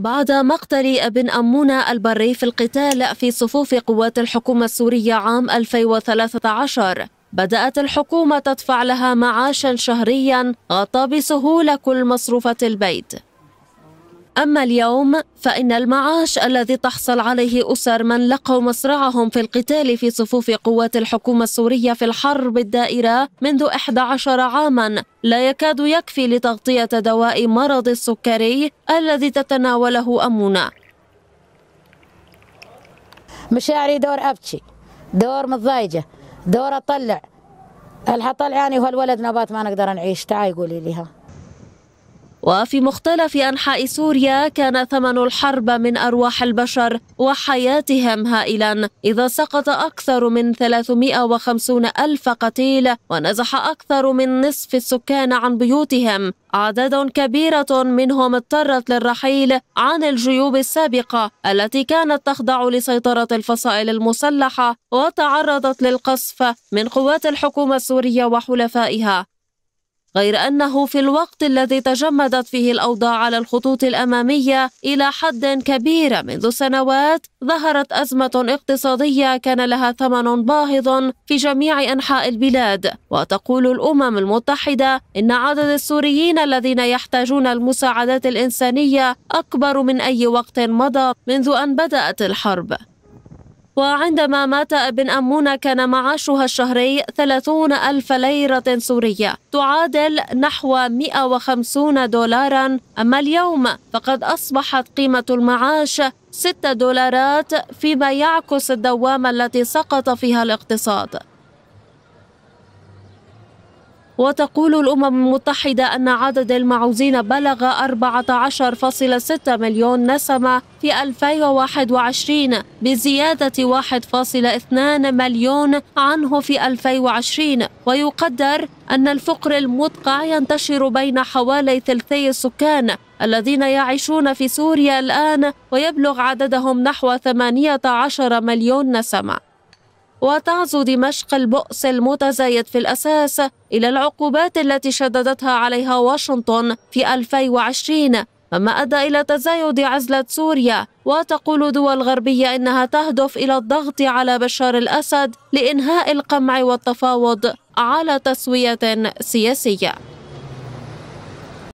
بعد مقتل ابن أمونة البري في القتال في صفوف قوات الحكومة السورية عام 2013 بدأت الحكومة تدفع لها معاشا شهريا غطى بسهولة كل مصروفة البيت أما اليوم فإن المعاش الذي تحصل عليه أسر من لقوا مصرعهم في القتال في صفوف قوات الحكومة السورية في الحرب الدائرة منذ 11 عاما لا يكاد يكفي لتغطية دواء مرض السكري الذي تتناوله أمونة مشاعري دور أبكي دور متضايجة دور أطلع يعني هو وهالولد نبات ما نقدر نعيش تعا قولي لي ها وفي مختلف أنحاء سوريا كان ثمن الحرب من أرواح البشر وحياتهم هائلا إذا سقط أكثر من 350 ألف قتيل ونزح أكثر من نصف السكان عن بيوتهم أعداد كبيرة منهم اضطرت للرحيل عن الجيوب السابقة التي كانت تخضع لسيطرة الفصائل المسلحة وتعرضت للقصف من قوات الحكومة السورية وحلفائها غير أنه في الوقت الذي تجمدت فيه الأوضاع على الخطوط الأمامية إلى حد كبير منذ سنوات ظهرت أزمة اقتصادية كان لها ثمن باهظ في جميع أنحاء البلاد وتقول الأمم المتحدة إن عدد السوريين الذين يحتاجون المساعدات الإنسانية أكبر من أي وقت مضى منذ أن بدأت الحرب وعندما مات ابن أمونة كان معاشها الشهري 30 ألف ليرة سورية تعادل نحو 150 دولارا أما اليوم فقد أصبحت قيمة المعاش 6 دولارات فيما يعكس الدوامة التي سقط فيها الاقتصاد وتقول الأمم المتحدة أن عدد المعوزين بلغ 14.6 مليون نسمة في 2021 بزيادة 1.2 مليون عنه في 2020 ويقدر أن الفقر المدقع ينتشر بين حوالي ثلثي السكان الذين يعيشون في سوريا الآن ويبلغ عددهم نحو 18 مليون نسمة وتعزو دمشق البؤس المتزايد في الأساس إلى العقوبات التي شددتها عليها واشنطن في 2020 مما أدى إلى تزايد عزلة سوريا وتقول دول غربية إنها تهدف إلى الضغط على بشار الأسد لإنهاء القمع والتفاوض على تسوية سياسية